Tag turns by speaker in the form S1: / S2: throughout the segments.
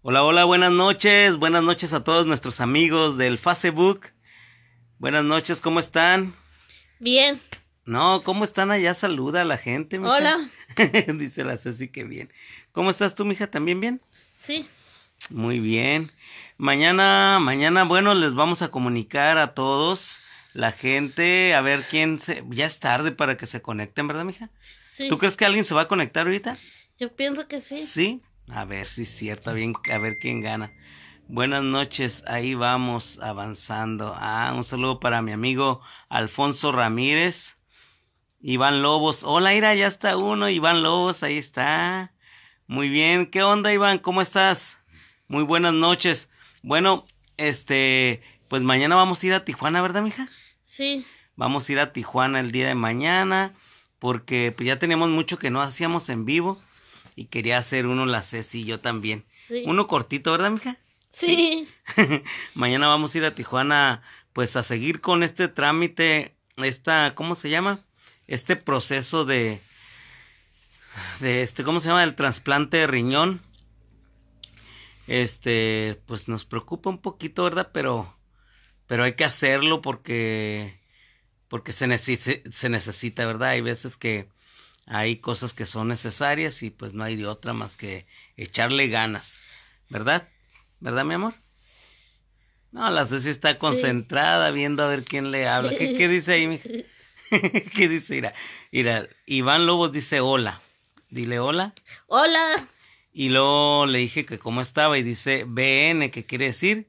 S1: Hola, hola, buenas noches. Buenas noches a todos nuestros amigos del Facebook. Buenas noches, ¿cómo están? Bien. No, ¿cómo están allá? Saluda a la gente. Mija. Hola. Dice la Ceci que bien. ¿Cómo estás tú, mija? ¿También bien? Sí. Muy bien. Mañana, mañana, bueno, les vamos a comunicar a todos la gente, a ver quién se... Ya es tarde para que se conecten, ¿verdad, mija? Sí. ¿Tú crees que alguien se va a conectar ahorita? Yo pienso que sí. Sí. A ver si es cierto, bien, a ver quién gana. Buenas noches, ahí vamos avanzando. Ah, un saludo para mi amigo Alfonso Ramírez. Iván Lobos. Hola, Ira, ya está uno. Iván Lobos, ahí está. Muy bien. ¿Qué onda, Iván? ¿Cómo estás? Muy buenas noches. Bueno, este, pues mañana vamos a ir a Tijuana, ¿verdad, mija? Sí. Vamos a ir a Tijuana el día de mañana porque pues, ya tenemos mucho que no hacíamos en vivo. Y quería hacer uno la Ceci y yo también. Uno cortito, ¿verdad, mija? Sí. Mañana vamos a ir a Tijuana, pues a seguir con este trámite, esta, ¿cómo se llama? Este proceso de, de este, ¿cómo se llama? El trasplante de riñón. Este, pues nos preocupa un poquito, ¿verdad? Pero, pero hay que hacerlo porque, porque se, se necesita, ¿verdad? Hay veces que hay cosas que son necesarias y pues no hay de otra más que echarle ganas, ¿verdad? ¿Verdad, mi amor? No, la Ceci está concentrada viendo a ver quién le habla. ¿Qué, dice ahí, mija? ¿Qué dice? Mira, Iván Lobos dice hola. Dile hola. Hola. Y luego le dije que cómo estaba y dice BN, ¿qué quiere decir?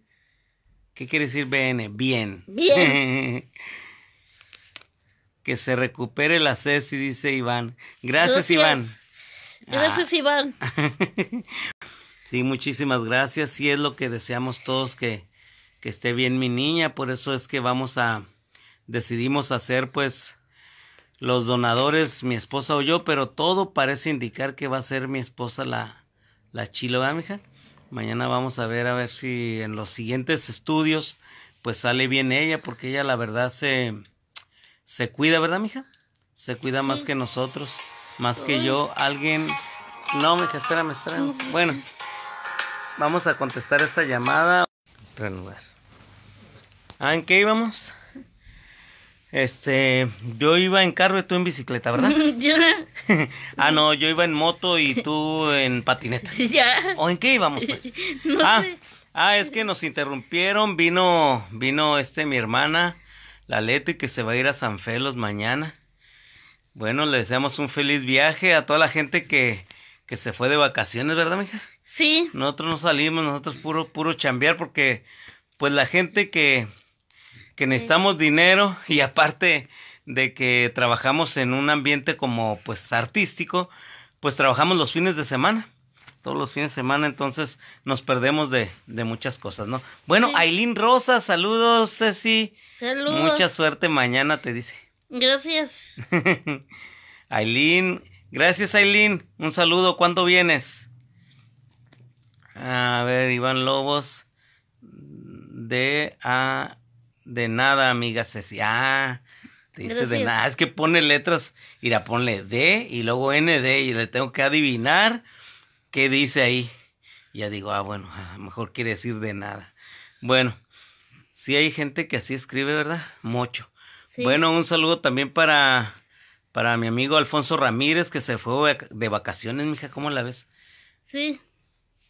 S1: ¿Qué quiere decir BN? Bien. Bien. que se recupere la CESI, dice Iván. Gracias, Iván. Gracias, ah. Iván. sí, muchísimas gracias. Sí, es lo que deseamos todos que, que esté bien mi niña. Por eso es que vamos a, decidimos hacer pues los donadores, mi esposa o yo, pero todo parece indicar que va a ser mi esposa la, la chilo, ¿verdad, mija? Mañana vamos a ver a ver si en los siguientes estudios pues sale bien ella, porque ella la verdad se se cuida, ¿verdad, mija? Se cuida más que nosotros, más que yo. Alguien. No, mija, espérame, espérame. Bueno, vamos a contestar esta llamada. Reanudar. ¿Ah, en qué íbamos? Este, yo iba en carro y tú en bicicleta, ¿verdad? ah, no, yo iba en moto y tú en patineta. Ya. ¿O en qué íbamos, pues? ah, ah, es que nos interrumpieron, vino, vino este, mi hermana la Leti que se va a ir a San Felos mañana. Bueno, le deseamos un feliz viaje a toda la gente que, se fue de vacaciones, ¿verdad, mija? Sí. Nosotros no salimos, nosotros puro, puro chambear porque pues la gente que, que necesitamos dinero y aparte de que trabajamos en un ambiente como pues artístico, pues trabajamos los fines de semana todos los fines de semana, entonces nos perdemos de, muchas cosas, ¿no? Bueno, Aileen Rosa, saludos, Ceci. Saludos. Mucha suerte mañana, te dice. Gracias. Aileen, gracias Aileen, un saludo, ¿cuándo vienes? A ver, Iván Lobos, de, a... Ah, de nada, amiga Ceci. Ah, te Dice de nada, es que pone letras, mira, ponle D y luego ND y le tengo que adivinar ¿qué dice ahí? Ya digo, ah, bueno, a ah, lo mejor quiere decir de nada. Bueno, sí hay gente que así escribe, ¿verdad? Mucho. Bueno, un saludo también para, para mi amigo Alfonso Ramírez, que se fue de vacaciones, mija, ¿cómo la ves? Sí.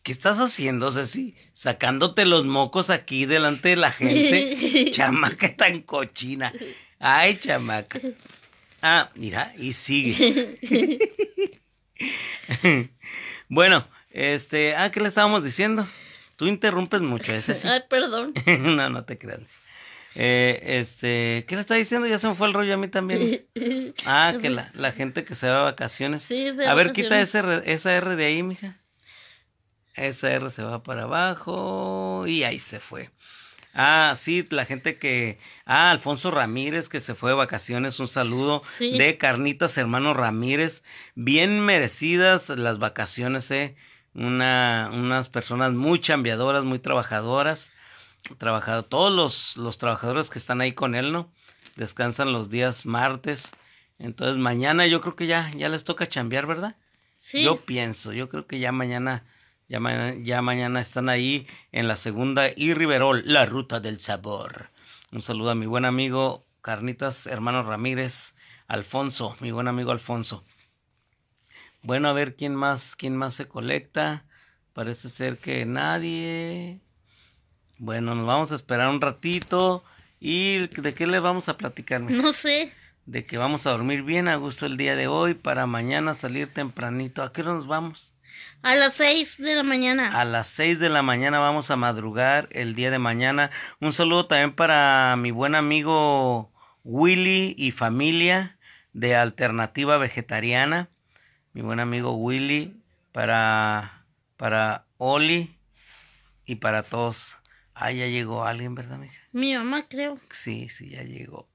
S1: ¿Qué estás haciendo, Ceci? Sacándote los mocos aquí delante de la gente. chamaca tan cochina. Ay, chamaca. Ah, mira, y sigue Bueno, este, ah, ¿qué le estábamos diciendo? Tú interrumpes mucho, ese Ay, perdón. no, no te creas. Eh, este, ¿qué le está diciendo? Ya se me fue el rollo a mí también. Ah, que la, gente que se va a vacaciones. Sí, A ver, quita ese, esa R de ahí, mija. Esa R se va para abajo y ahí se fue. Ah, sí, la gente que. Ah, Alfonso Ramírez, que se fue de vacaciones. Un saludo de Carnitas, hermano Ramírez. Bien merecidas las vacaciones, ¿eh? unas personas muy chambeadoras, muy trabajadoras. Trabajado, todos los, los trabajadores que están ahí con él, ¿no? Descansan los días martes. Entonces mañana yo creo que ya, ya les toca chambear, ¿verdad? Sí. Yo pienso, yo creo que ya mañana ya, mañana están ahí en la segunda y Riverol, la ruta del sabor. Un saludo a mi buen amigo Carnitas, hermano Ramírez, Alfonso, mi buen amigo Alfonso. Bueno, a ver quién más, quién más se colecta. Parece ser que nadie. Bueno, nos vamos a esperar un ratito. ¿Y de qué le vamos a platicar? No sé. De que vamos a dormir bien a gusto el día de hoy para mañana salir tempranito. ¿A qué nos vamos? A las 6 de la mañana. A las 6 de la mañana vamos a madrugar el día de mañana. Un saludo también para mi buen amigo Willy y familia de Alternativa Vegetariana. Mi buen amigo Willy, para, para Oli y para todos. Ah, ya llegó alguien, ¿verdad, Mi mamá, creo. Sí, sí, ya llegó.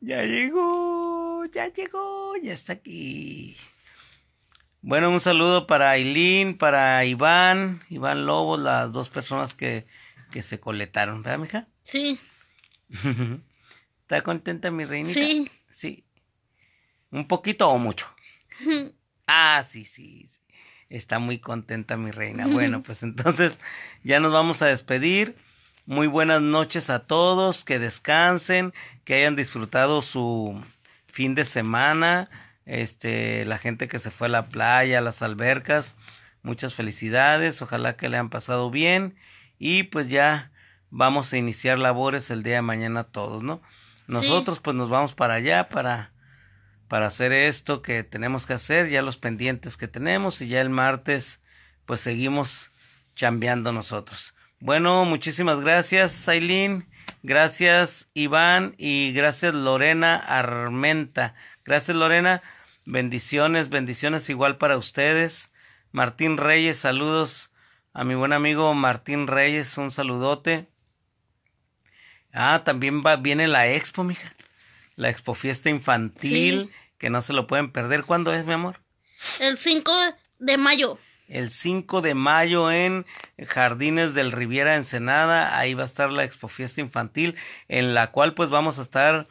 S1: Ya llegó, ya llegó, ya está aquí. Bueno, un saludo para Aileen, para Iván, Iván Lobo, las dos personas que, se coletaron, ¿verdad, mija? Sí. ¿Está contenta mi reinita? Sí. Sí. ¿Un poquito o mucho? ah, sí, sí, sí. Está muy contenta mi reina. Bueno, pues entonces ya nos vamos a despedir. Muy buenas noches a todos, que descansen, que hayan disfrutado su fin de semana este, la gente que se fue a la playa, a las albercas, muchas felicidades, ojalá que le han pasado bien y pues ya vamos a iniciar labores el día de mañana todos, ¿no? Nosotros pues nos vamos para allá para para hacer esto que tenemos que hacer, ya los pendientes que tenemos y ya el martes pues seguimos chambeando nosotros. Bueno, muchísimas gracias, Aileen. Gracias, Iván. Y gracias, Lorena Armenta. Gracias, Lorena. Bendiciones, bendiciones igual para ustedes. Martín Reyes, saludos a mi buen amigo Martín Reyes, un saludote. Ah, también va, viene la expo, mija. La expo fiesta infantil, que no se lo pueden perder. ¿Cuándo es, mi amor? El 5 de mayo. El 5 de mayo en Jardines del Riviera Ensenada, ahí va a estar la expo fiesta infantil, en la cual pues vamos a estar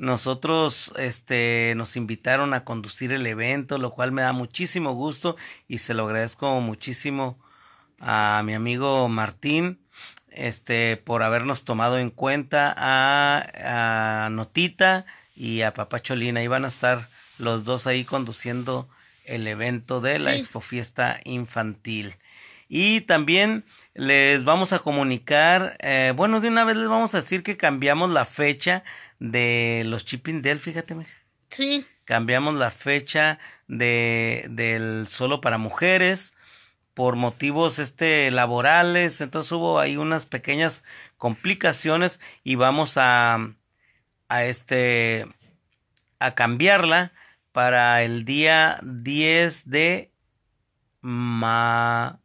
S1: nosotros este, nos invitaron a conducir el evento, lo cual me da muchísimo gusto y se lo agradezco muchísimo a mi amigo Martín este, por habernos tomado en cuenta a, a Notita y a Papá Cholina. Iban a estar los dos ahí conduciendo el evento de la Expo Fiesta Infantil. Y también les vamos a comunicar, eh, bueno, de una vez les vamos a decir que cambiamos la fecha de los Chipping Del, fíjate, Cambiamos la fecha de, del solo para mujeres por motivos este laborales, entonces hubo ahí unas pequeñas complicaciones y vamos a a este a cambiarla para el día 10 de ma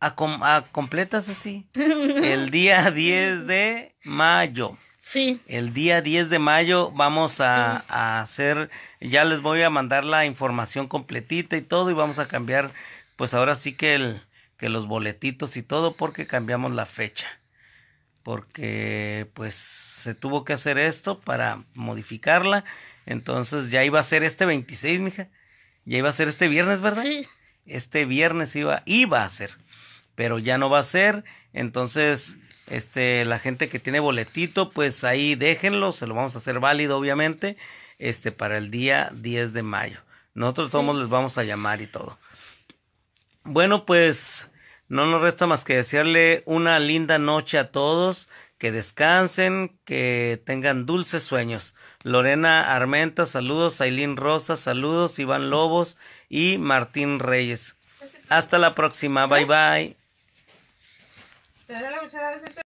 S1: a completas así el día 10 de mayo. Sí. El día 10 de mayo vamos a, hacer, ya les voy a mandar la información completita y todo y vamos a cambiar, pues ahora sí que, el, que los boletitos y todo porque cambiamos la fecha. Porque pues se tuvo que hacer esto para modificarla. Entonces ya iba a ser este 26, mija. Ya iba a ser este viernes, ¿verdad? Sí. Este viernes iba, iba a ser. Pero ya no va a ser. Entonces este, la gente que tiene boletito, pues ahí déjenlo, se lo vamos a hacer válido, obviamente, este, para el día 10 de mayo. Nosotros todos les vamos a llamar y todo. Bueno, pues no nos resta más que desearle una linda noche a todos, que descansen, que tengan dulces sueños. Lorena Armenta, saludos, Ailín Rosa, saludos, Iván Lobos y Martín Reyes. Hasta la próxima, bye bye. Te daré la cuchara de aceite.